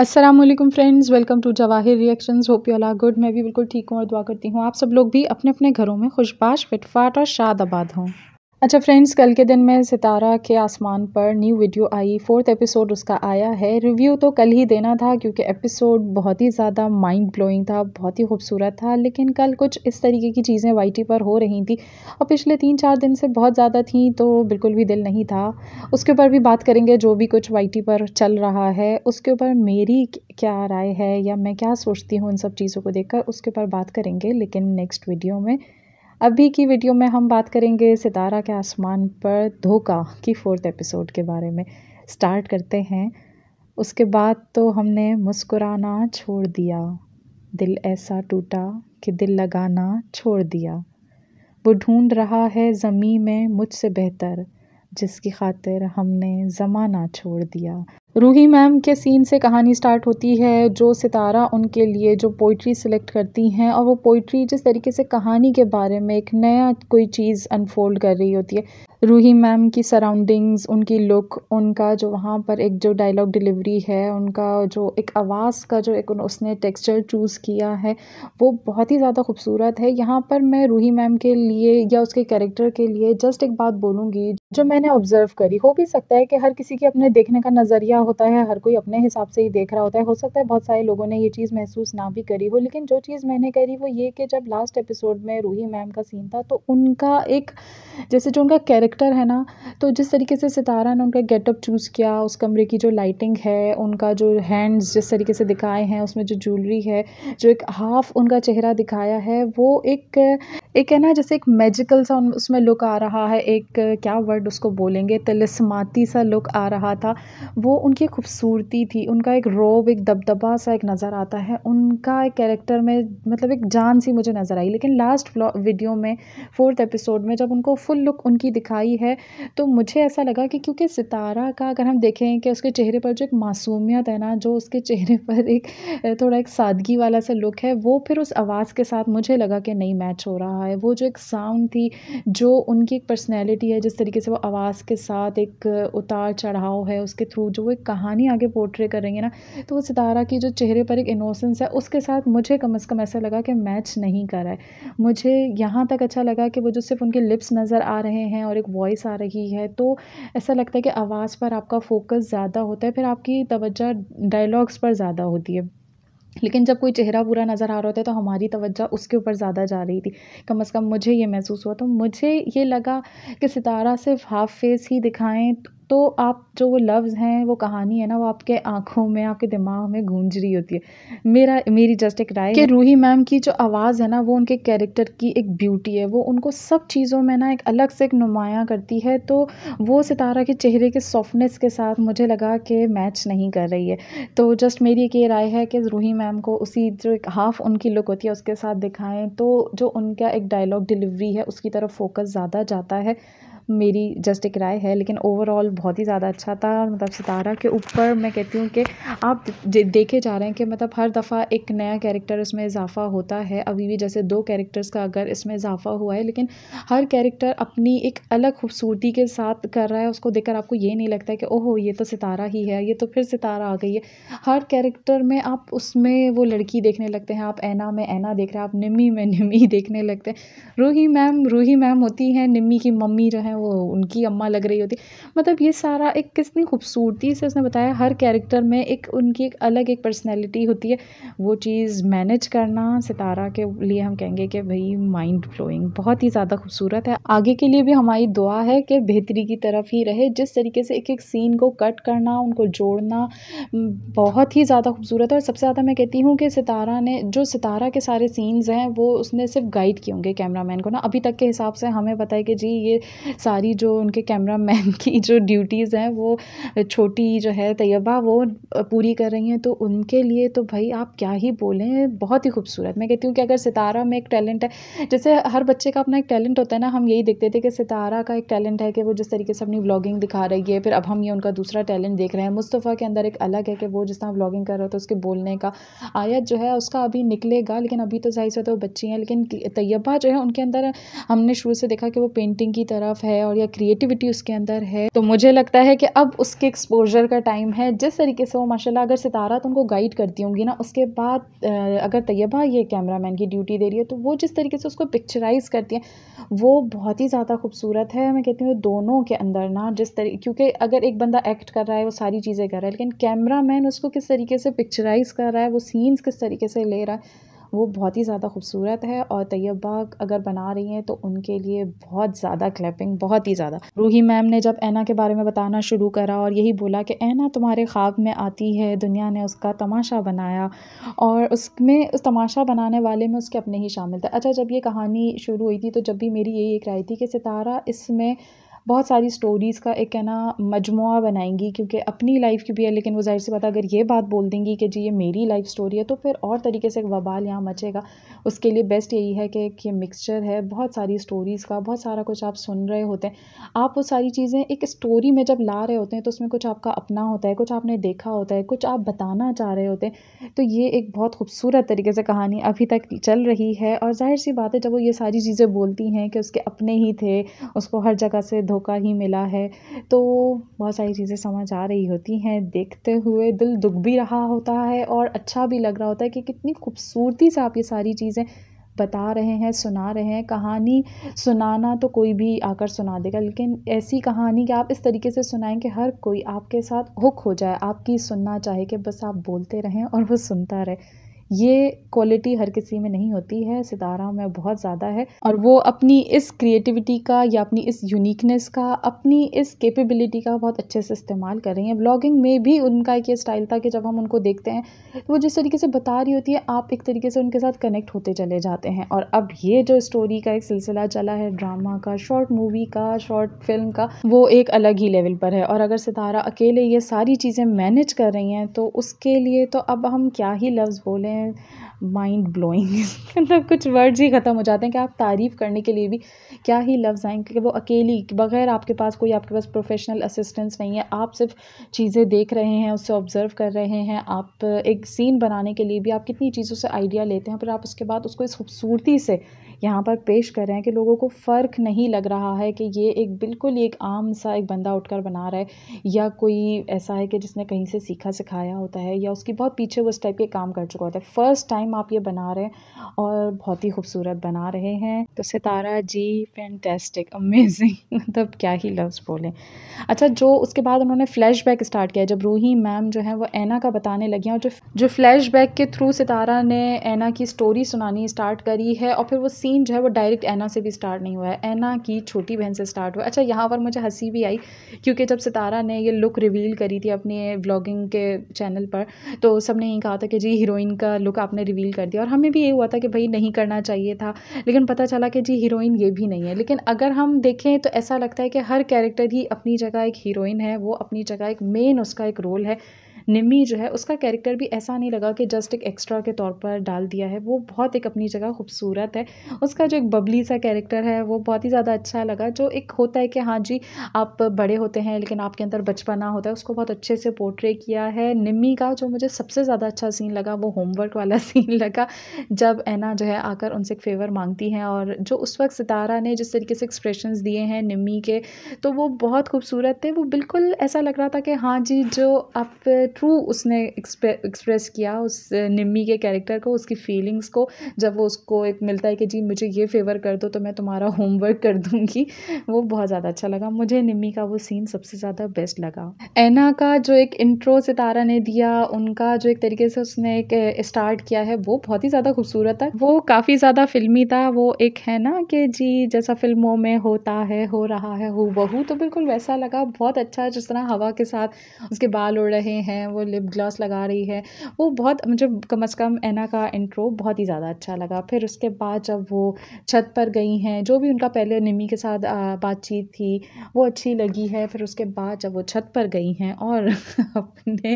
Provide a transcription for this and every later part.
Aslam friends welcome to Jawahir reactions hope you are good मैं भी बिल्कुल ठीक हूँ और दुआ करती हूँ आप सब लोग भी अपने अपने घरों में खुशबाश फिटफाट और शादाबाद हों अच्छा फ्रेंड्स कल के दिन में सितारा के आसमान पर न्यू वीडियो आई फोर्थ एपिसोड उसका आया है रिव्यू तो कल ही देना था क्योंकि एपिसोड बहुत ही ज़्यादा माइंड ब्लोइंग था बहुत ही खूबसूरत था लेकिन कल कुछ इस तरीके की चीज़ें वाईटी पर हो रही थी और पिछले तीन चार दिन से बहुत ज़्यादा थी तो बिल्कुल भी दिल नहीं था उसके ऊपर भी बात करेंगे जो भी कुछ वाई पर चल रहा है उसके ऊपर मेरी क्या राय है या मैं क्या सोचती हूँ इन सब चीज़ों को देख उसके ऊपर बात करेंगे लेकिन नेक्स्ट वीडियो में अभी की वीडियो में हम बात करेंगे सितारा के आसमान पर धोखा की फोर्थ एपिसोड के बारे में स्टार्ट करते हैं उसके बाद तो हमने मुस्कुराना छोड़ दिया दिल ऐसा टूटा कि दिल लगाना छोड़ दिया वो ढूंढ रहा है ज़मीन में मुझसे बेहतर जिसकी खातिर हमने ज़माना छोड़ दिया रूही मैम के सीन से कहानी स्टार्ट होती है जो सितारा उनके लिए जो पोइट्री सिलेक्ट करती हैं और वो पोइट्री जिस तरीके से कहानी के बारे में एक नया कोई चीज़ अनफोल्ड कर रही होती है रूही मैम की सराउंडिंग्स उनकी लुक उनका जो वहाँ पर एक जो डायलॉग डिलीवरी है उनका जो एक आवाज़ का जो एक उसने टेक्सचर चूज़ किया है वो बहुत ही ज़्यादा खूबसूरत है यहाँ पर मैं रूही मैम के लिए या उसके कैरेक्टर के लिए जस्ट एक बात बोलूँगी जो मैंने ऑब्ज़र्व करी हो भी सकता है कि हर किसी के अपने देखने का नज़रिया होता है हर कोई अपने हिसाब से ही देख रहा होता है हो सकता है बहुत सारे लोगों ने ये चीज़ महसूस ना भी करी हो लेकिन जो चीज़ मैंने करी वो ये कि जब लास्ट एपिसोड में रूही मैम का सीन था तो उनका एक जैसे जो उनका कैरेक्टर है ना तो जिस तरीके से सितारा ने उनका गेटअप चूज़ किया उस कमरे की जो लाइटिंग है उनका जो हैंड्स जिस तरीके से दिखाए हैं उसमें जो ज्वेलरी है जो एक हाफ उनका चेहरा दिखाया है वो एक एक है ना जैसे एक मैजिकल सा उसमें लुक आ रहा है एक क्या वर्ड उसको बोलेंगे तिलस्माती सा लुक आ रहा था वो उनकी खूबसूरती थी उनका एक रोब एक दबदबा सा एक नज़र आता है उनका एक कैरेक्टर में मतलब एक जान सी मुझे नज़र आई लेकिन लास्ट वीडियो में फोर्थ एपिसोड में जब उनको फुल लुक उनकी दिखाई है तो मुझे ऐसा लगा कि क्योंकि सितारा का अगर हम देखें कि उसके चेहरे पर जो एक मासूमियत है ना जो उसके चेहरे पर एक थोड़ा एक सादगी वाला सा लुक है वो फिर उस आवाज़ के साथ मुझे लगा कि नहीं मैच हो रहा रहा है वो जो एक साउंड थी जो उनकी एक पर्सनैलिटी है जिस तरीके से वो आवाज़ के साथ एक उतार चढ़ाव है उसके थ्रू जो वो एक कहानी आगे पोर्ट्रे कर रही है ना तो वो सितारा की जो चेहरे पर एक इनोसेंस है उसके साथ मुझे कम अज़ कम ऐसा लगा कि मैच नहीं कर रहा है मुझे यहाँ तक अच्छा लगा कि वो जो सिर्फ उनके लिप्स नज़र आ रहे हैं और एक वॉइस आ रही है तो ऐसा लगता है कि आवाज़ पर आपका फोकस ज़्यादा होता है फिर आपकी तवज्जा डायलॉग्स पर ज़्यादा होती है लेकिन जब कोई चेहरा पूरा नज़र आ रहा होता है तो हमारी तवज्जा उसके ऊपर ज़्यादा जा रही थी कम अज़ कम मुझे ये महसूस हुआ तो मुझे ये लगा कि सितारा सिर्फ हाफ़ फेस ही दिखाएं तो आप जो वो लफ्ज़ हैं वो कहानी है ना वो आपके आँखों में आपके दिमाग में गूंज रही होती है मेरा मेरी जस्ट एक राय कि रूही मैम की जो आवाज़ है ना वो उनके कैरेक्टर की एक ब्यूटी है वो उनको सब चीज़ों में ना एक अलग से एक नुमाया करती है तो वो सितारा के चेहरे के सॉफ्टनेस के साथ मुझे लगा कि मैच नहीं कर रही है तो जस्ट मेरी एक ये राय है कि रूही मैम को उसी जो एक हाफ़ उनकी लुक होती है उसके साथ दिखाएँ तो जो उनका एक डायलॉग डिलीवरी है उसकी तरफ फोकस ज़्यादा जाता है मेरी जस्ट एक राय है लेकिन ओवरऑल बहुत ही ज़्यादा अच्छा था मतलब सितारा के ऊपर मैं कहती हूँ कि आप देखे जा रहे हैं कि मतलब हर दफ़ा एक नया कैरेक्टर उसमें इजाफा होता है अभी भी जैसे दो कैरेक्टर्स का अगर इसमें इजाफा हुआ है लेकिन हर कैरेक्टर अपनी एक अलग खूबसूरती के साथ कर रहा है उसको देखकर आपको ये नहीं लगता कि ओहो ये तो सितारा ही है ये तो फिर सितारा आ गई है हर कैरेक्टर में आप उसमें वो लड़की देखने लगते हैं आप ऐना में ऐना देख रहे हैं आप निम्मी में निम्मी देखने लगते हैं रूही मैम रूही मैम होती हैं निम्मी की मम्मी जो है हैं वो उनकी अम्मा लग रही होती मतलब ये सारा एक कितनी खूबसूरती से उसने बताया हर कैरेक्टर में एक उनकी एक अलग एक पर्सनैलिटी होती है वो चीज़ मैनेज करना सितारा के लिए हम कहेंगे कि भाई माइंड ब्लोइंग बहुत ही ज़्यादा खूबसूरत है आगे के लिए भी हमारी दुआ है कि बेहतरी की तरफ ही रहे जिस तरीके से एक एक सीन को कट करना उनको जोड़ना बहुत ही ज़्यादा खूबसूरत है और सबसे ज़्यादा मैं कहती हूँ कि सितारा ने जो सितारा के सारे सीन्स हैं वो उसने सिर्फ गाइड किए होंगे कैमरामैन को ना अभी तक के हिसाब से हमें पता है कि जी ये सारी जो उनके कैमरा मैन की जो ड्यूटीज़ हैं वो छोटी जो है तैयबा वो पूरी कर रही हैं तो उनके लिए तो भाई आप क्या ही बोलें बहुत ही खूबसूरत मैं कहती हूँ कि अगर सितारा में एक टैलेंट है जैसे हर बच्चे का अपना एक टैलेंट होता है ना हम यही देखते थे कि सितारा का एक टैलेंट है कि वो जिस तरीके से अपनी ब्लॉगिंग दिखा रही है फिर अब हम ये उनका दूसरा टैलेंट देख रहे हैं मुस्तफ़ा के अंदर एक अलग है कि वो जिस तरह ब्लॉगिंग कर रहा था उसके बोलने का आयत जो है उसका अभी निकलेगा लेकिन अभी तो जाहिर सा तो बच्ची हैं लेकिन तैयबा जो है उनके अंदर हमने शुरू से देखा कि वो पेंटिंग की तरफ है है और या क्रिएटिविटी उसके अंदर है तो मुझे लगता है कि अब उसके एक्सपोजर का टाइम है जिस तरीके से वो माशाल्लाह अगर सितारा तो उनको गाइड करती होंगी ना उसके बाद अगर तैयबा ये कैमरामैन की ड्यूटी दे रही है तो वो जिस तरीके से उसको पिक्चराइज करती हैं वो बहुत ही ज़्यादा खूबसूरत है मैं कहती हूँ दोनों के अंदर ना जिस तरीके क्योंकि अगर एक बंदा एक्ट कर रहा है वो सारी चीज़ें कर रहा है लेकिन कैमरा उसको किस तरीके से पिक्चराइज कर रहा है वो सीन्स किस तरीके से ले रहा है वो बहुत ही ज़्यादा खूबसूरत है और तैयबा अगर बना रही हैं तो उनके लिए बहुत ज़्यादा क्लैपिंग बहुत ही ज़्यादा रूही मैम ने जब ऐना के बारे में बताना शुरू करा और यही बोला कि ऐना तुम्हारे ख्वाब में आती है दुनिया ने उसका तमाशा बनाया और उसमें उस तमाशा बनाने वाले में उसके अपने ही शामिल थे अच्छा जब ये कहानी शुरू हुई थी तो जब भी मेरी यही एक राय थी कि सितारा इसमें बहुत सारी स्टोरीज़ का एक है ना मजमु बनाएंगी क्योंकि अपनी लाइफ की भी है लेकिन वो जाहिर सी बात अगर ये बात बोल देंगी कि जी ये मेरी लाइफ स्टोरी है तो फिर और तरीके से एक वबाल यहाँ मचेगा उसके लिए बेस्ट यही है कि एक ये मिक्सचर है बहुत सारी स्टोरीज़ का बहुत सारा कुछ आप सुन रहे होते हैं आप वो सारी चीज़ें एक स्टोरी में जब ला रहे होते हैं तो उसमें कुछ आपका अपना होता है कुछ आपने देखा होता है कुछ आप बताना चाह रहे होते हैं तो ये एक बहुत खूबसूरत तरीके से कहानी अभी तक चल रही है और जाहिर सी बात है जब वो ये सारी चीज़ें बोलती हैं कि उसके अपने ही थे उसको हर जगह से धोखा ही मिला है तो बहुत सारी चीज़ें समझ आ रही होती हैं देखते हुए दिल दुख भी रहा होता है और अच्छा भी लग रहा होता है कि कितनी खूबसूरती से आप ये सारी चीज़ें बता रहे हैं सुना रहे हैं कहानी सुनाना तो कोई भी आकर सुना देगा लेकिन ऐसी कहानी कि आप इस तरीके से सुनाएं कि हर कोई आपके साथ हुक हो जाए आपकी सुनना चाहे कि बस आप बोलते रहें और वो सुनता रहे ये क्वालिटी हर किसी में नहीं होती है सितारा में बहुत ज़्यादा है और वो अपनी इस क्रिएटिविटी का या अपनी इस यूनिकनेस का अपनी इस कैपेबिलिटी का बहुत अच्छे से इस्तेमाल कर रही हैं ब्लॉगिंग में भी उनका एक ये स्टाइल था कि जब हम उनको देखते हैं तो वो जिस तरीके से बता रही होती है आप एक तरीके से उनके साथ कनेक्ट होते चले जाते हैं और अब ये जो स्टोरी का एक सिलसिला चला है ड्रामा का शॉर्ट मूवी का शॉर्ट फिल्म का वो एक अलग ही लेवल पर है और अगर सितारा अकेले ये सारी चीज़ें मैनेज कर रही हैं तो उसके लिए तो अब हम क्या ही लफ्ज़ बोलें हैं माइंड ब्लोइंग मतलब कुछ वर्ड्स ही ख़त्म हो जाते हैं कि आप तारीफ़ करने के लिए भी क्या ही लफ्ज़ आएँ क्योंकि वो अकेली बगैर आपके पास कोई आपके पास प्रोफेशनल असिस्टेंस नहीं है आप सिर्फ चीज़ें देख रहे हैं उससे ऑब्ज़र्व कर रहे हैं आप एक सीन बनाने के लिए भी आप कितनी चीज़ों से आइडिया लेते हैं फिर आप उसके बाद उसको इस खूबसूरती से यहाँ पर पेश कर रहे हैं कि लोगों को फ़र्क नहीं लग रहा है कि ये एक बिल्कुल एक आम सा एक बंदा उठकर बना रहा है या कोई ऐसा है कि जिसने कहीं से सीखा सिखाया होता है या उसकी बहुत पीछे वो टाइप के काम कर चुका होता है फ़र्स्ट टाइम आप ये बना रहे हैं और बहुत ही खूबसूरत बना रहे हैं तो सितारा जी फैंटेस्टिक अमेजिंग मतलब क्या ही लफ्ज़ बोलें अच्छा जो उसके बाद उन्होंने फ्लैश स्टार्ट किया जब रूही मैम जो है वो ऐना का बताने लगी हैं और जो जो फ्लैश के थ्रू सितारा ने ऐना की स्टोरी सुनानी स्टार्ट करी है और फिर वो सीन सीन जो है वो डायरेक्ट ऐना से भी स्टार्ट नहीं हुआ है ऐना की छोटी बहन से स्टार्ट हुआ अच्छा यहाँ पर मुझे हंसी भी आई क्योंकि जब सितारा ने ये लुक रिवील करी थी अपने ब्लॉगिंग के चैनल पर तो सब ने यही कहा था कि जी हीरोइन का लुक आपने रिवील कर दिया और हमें भी ये हुआ था कि भाई नहीं करना चाहिए था लेकिन पता चला कि जी हीरोइन ये भी नहीं है लेकिन अगर हम देखें तो ऐसा लगता है कि हर कैरेक्टर ही अपनी जगह एक हीरोइन है वो अपनी जगह एक मेन उसका एक रोल है निमी जो है उसका कैरेक्टर भी ऐसा नहीं लगा कि जस्ट एक एक्स्ट्रा के तौर पर डाल दिया है वो बहुत एक अपनी जगह खूबसूरत है उसका जो एक बबली सा कैरेक्टर है वो बहुत ही ज़्यादा अच्छा लगा जो एक होता है कि हाँ जी आप बड़े होते हैं लेकिन आपके अंदर बचपना होता है उसको बहुत अच्छे से पोर्ट्रे किया है निम्मी का जो मुझे सबसे ज़्यादा अच्छा सीन लगा वो होमवर्क वाला सीन लगा जब ऐना जो है आकर उनसे एक फेवर मांगती हैं और जो उस वक्त सितारा ने जिस तरीके से एक्सप्रेशन दिए हैं निम्मी के तो वो बहुत खूबसूरत थे वो बिल्कुल ऐसा लग रहा था कि हाँ जी जो आप थ्रू उसने एक्सप्रेस किया उस निम्मी के कैरेक्टर को उसकी फीलिंग्स को जब वो उसको एक मिलता है कि जी मुझे ये फेवर कर दो तो मैं तुम्हारा होमवर्क कर दूँगी वो बहुत ज़्यादा अच्छा लगा मुझे निम्मी का वो सीन सबसे ज़्यादा बेस्ट लगा एना का जो एक इंट्रो सितारा ने दिया उनका जो एक तरीके से उसने एक स्टार्ट किया है वो बहुत ही ज़्यादा खूबसूरत था वो काफ़ी ज़्यादा फिल्मी था वो एक है ना कि जी जैसा फिल्मों में होता है हो रहा है हो बहू तो बिल्कुल वैसा लगा बहुत अच्छा जिस तरह हवा के साथ उसके बाल उड़ रहे हैं हैं वो लिप ग्लॉस लगा रही है वो बहुत मुझे कम अज़ कम एना का इंट्रो बहुत ही ज़्यादा अच्छा लगा फिर उसके बाद जब वो छत पर गई हैं जो भी उनका पहले निमी के साथ बातचीत थी वो अच्छी लगी है फिर उसके बाद जब वो छत पर गई हैं और अपने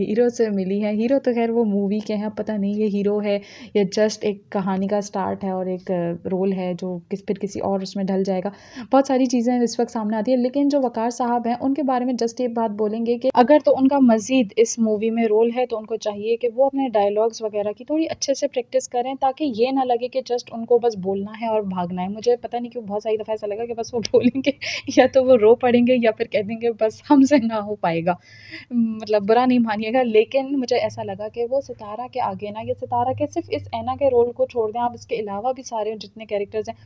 हीरो से मिली है हीरो तो खैर वो मूवी के हैं पता नहीं ये हीरो है या जस्ट एक कहानी का स्टार्ट है और एक रोल है जो किस फिर किसी और उसमें ढल जाएगा बहुत सारी चीज़ें इस वक्त सामने आती है लेकिन जो वकार साहब हैं उनके बारे में जस्ट ये बात बोलेंगे कि अगर तो उनका मज़ीद इस मूवी में रोल है तो उनको चाहिए कि वो अपने डायलॉग्स वगैरह की थोड़ी अच्छे से प्रैक्टिस करें ताकि ये ना लगे कि जस्ट उनको बस बोलना है और भागना है मुझे पता नहीं क्यों बहुत सारी दफ़ा ऐसा लगा कि बस वो बोलेंगे या तो वो रो पड़ेंगे या फिर कह देंगे बस हमसे ना हो पाएगा मतलब बुरा नहीं मानिएगा लेकिन मुझे ऐसा लगा कि वो सितारा के आगे ना या सितारा के सिर्फ इस ऐना के रोल को छोड़ दें आप इसके अलावा भी सारे जितने कैरेक्टर्स हैं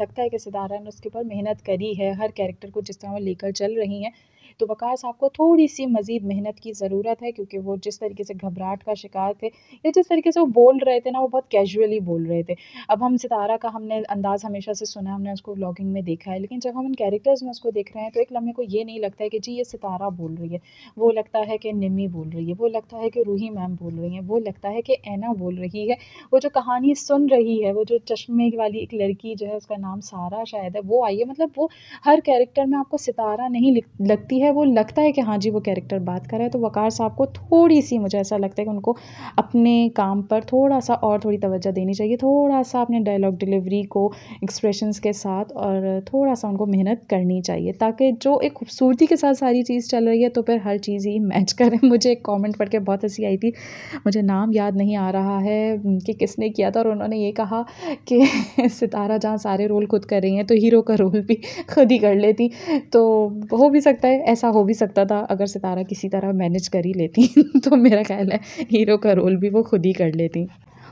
लगता है कि सितारा ने उसके ऊपर मेहनत करी है हर कैरेक्टर को जिस तरह वो लेकर चल रही हैं तो वकास आपको थोड़ी सी मज़ीद मेहनत की ज़रूरत है क्योंकि वो जिस तरीके से घबराहट का शिकार थे या जिस तरीके से वो बोल रहे थे ना वो बहुत कैजुअली बोल रहे थे अब हम सितारा का हमने अंदाज़ हमेशा से सुना हमने उसको ब्लॉगिंग में देखा है लेकिन जब हम उन कैरेक्टर्स में उसको देख रहे हैं तो एक लम्हे को ये नहीं लगता है कि जी ये सितारा बोल रही है वो लगता है कि निमी बोल रही है वो लगता है कि रूही मैम बोल रही हैं वो लगता है कि ऐना बोल रही है वो जो कहानी सुन रही है वो जो चश्मे वाली एक लड़की जो है उसका नाम सारा शायद है वो आई है मतलब वो हर कैरेक्टर में आपको सितारा नहीं लगती है है वो लगता है कि हाँ जी वो कैरेक्टर बात कर रहा है तो वक़ार साहब को थोड़ी सी मुझे ऐसा लगता है कि उनको अपने काम पर थोड़ा सा और थोड़ी तवज्जो देनी चाहिए थोड़ा सा अपने डायलॉग डिलीवरी को एक्सप्रेशंस के साथ और थोड़ा सा उनको मेहनत करनी चाहिए ताकि जो एक खूबसूरती के साथ सारी चीज़ चल रही है तो फिर हर चीज़ ही मैच करें मुझे एक कॉमेंट पढ़ के बहुत हंसी आई थी मुझे नाम याद नहीं आ रहा है कि किसने किया था और उन्होंने ये कहा कि सितारा जहाँ सारे रोल खुद कर रही हैं तो हीरो का रोल भी खुद ही कर लेती तो हो भी सकता है ऐसा हो भी सकता था अगर सितारा किसी तरह मैनेज कर ही लेती तो मेरा ख्याल है हीरो का रोल भी वो खुद ही कर लेती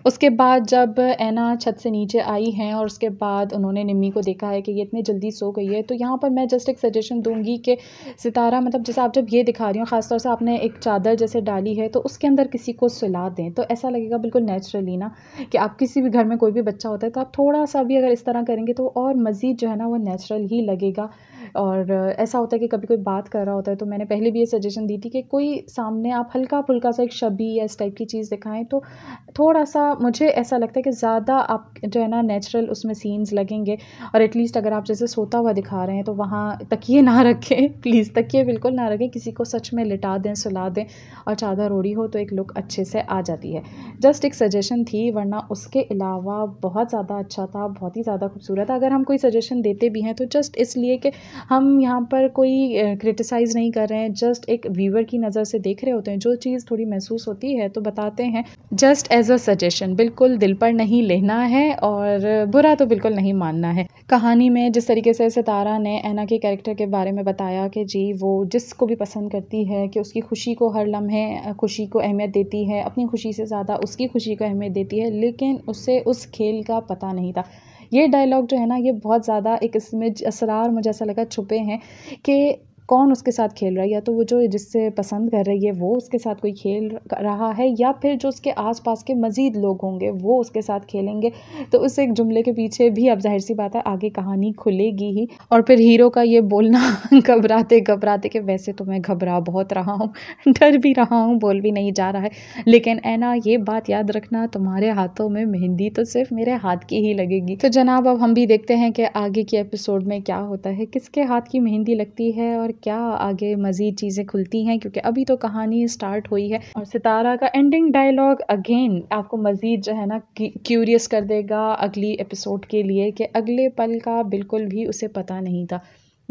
उसके बाद जब ऐना छत से नीचे आई हैं और उसके बाद उन्होंने निम्मी को देखा है कि ये इतनी जल्दी सो गई है तो यहाँ पर मैं जस्ट एक सजेशन दूंगी कि सितारा मतलब जैसे आप जब ये दिखा रही हो ख़ासतौर से आपने एक चादर जैसे डाली है तो उसके अंदर किसी को सुला दें तो ऐसा लगेगा बिल्कुल नेचुरली ना कि आप किसी भी घर में कोई भी बच्चा होता है तो आप थोड़ा सा भी अगर इस तरह करेंगे तो और मज़ीद जो है ना वो नेचुरल ही लगेगा और ऐसा होता है कि कभी कोई बात कर रहा होता है तो मैंने पहले भी ये सजेशन दी थी कि कोई सामने आप हल्का फुल्का सा एक छबी या इस टाइप की चीज़ दिखाएं तो थोड़ा सा मुझे ऐसा लगता है कि ज़्यादा आप जो है ना नेचुरल उसमें सीन्स लगेंगे और एटलीस्ट अगर आप जैसे सोता हुआ दिखा रहे हैं तो वहाँ तकिए ना रखें प्लीज़ तकिए बिल्कुल ना रखें किसी को सच में लिटा दें सुला दें और चादर ओढ़ी हो तो एक लुक अच्छे से आ जाती है जस्ट एक सजेशन थी वरना उसके अलावा बहुत ज़्यादा अच्छा था बहुत ही ज़्यादा खूबसूरत अगर हम कोई सजेशन देते भी हैं तो जस्ट इसलिए कि हम यहाँ पर कोई क्रिटिसाइज़ नहीं कर रहे हैं जस्ट एक व्यूवर की नज़र से देख रहे होते हैं जो चीज़ थोड़ी महसूस होती है तो बताते हैं जस्ट एज अ सजेशन बिल्कुल दिल पर नहीं लेना है और बुरा तो बिल्कुल नहीं मानना है कहानी में जिस तरीके से सितारा ने एना के कैरेक्टर के बारे में बताया कि जी वो जिसको भी पसंद करती है कि उसकी खुशी को हर लम्हे खुशी को अहमियत देती है अपनी खुशी से ज़्यादा उसकी खुशी को अहमियत देती है लेकिन उससे उस खेल का पता नहीं था ये डायलॉग जो है ना ये बहुत ज़्यादा एक इसमें असरार मुझे ऐसा लगा छुपे हैं कि कौन उसके साथ खेल रहा है या तो वो जो जिससे पसंद कर रही है वो उसके साथ कोई खेल रहा है या फिर जो उसके आसपास के मज़ीद लोग होंगे वो उसके साथ खेलेंगे तो उस एक जुमले के पीछे भी अब जाहिर सी बात है आगे कहानी खुलेगी ही और फिर हीरो का ये बोलना घबराते घबराते कि वैसे तो मैं घबरा बहुत रहा हूँ डर भी रहा हूँ बोल भी नहीं जा रहा है लेकिन ऐना ये बात याद रखना तुम्हारे हाथों में मेहंदी तो सिर्फ मेरे हाथ की ही लगेगी तो जनाब अब हम भी देखते हैं कि आगे के एपिसोड में क्या होता है किसके हाथ की मेहंदी लगती है और क्या आगे मज़ीद चीज़ें खुलती हैं क्योंकि अभी तो कहानी स्टार्ट हुई है और सितारा का एंडिंग डायलॉग अगेन आपको मज़ीद जो है ना क्यूरियस कर देगा अगली एपिसोड के लिए कि अगले पल का बिल्कुल भी उसे पता नहीं था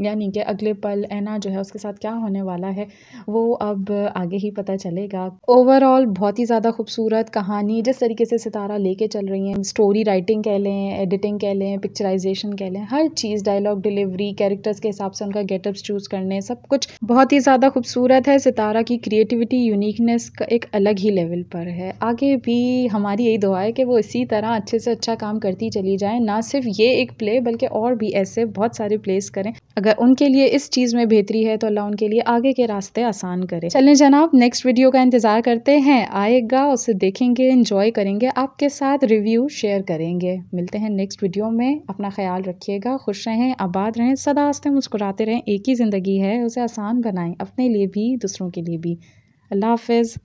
यानी कि अगले पल ऐना जो है उसके साथ क्या होने वाला है वो अब आगे ही पता चलेगा ओवरऑल बहुत ही ज़्यादा खूबसूरत कहानी जिस तरीके से सितारा लेके चल रही हैं स्टोरी राइटिंग कह लें एडिटिंग कह लें पिक्चराइजेशन कह लें हर चीज़ डायलॉग डिलीवरी कैरेक्टर्स के हिसाब से उनका गेटअप्स चूज़ करने सब कुछ बहुत ही ज़्यादा खूबसूरत है सितारा की क्रिएटिविटी यूनिकनेस का एक अलग ही लेवल पर है आगे भी हमारी यही दुआ है कि वो इसी तरह अच्छे से अच्छा काम करती चली जाए ना सिर्फ ये एक प्ले बल्कि और भी ऐसे बहुत सारे प्लेस करें अगर उनके लिए इस चीज़ में बेहतरी है तो अल्लाह उनके लिए आगे के रास्ते आसान करे चलें जनाब नेक्स्ट वीडियो का इंतज़ार करते हैं आएगा उसे देखेंगे इन्जॉय करेंगे आपके साथ रिव्यू शेयर करेंगे मिलते हैं नेक्स्ट वीडियो में अपना ख्याल रखिएगा खुश रहें आबाद रहें सदा आस्ते मुस्कुराते रहें एक ही ज़िंदगी है उसे आसान बनाएं अपने लिए भी दूसरों के लिए भी अल्लाह हाफिज़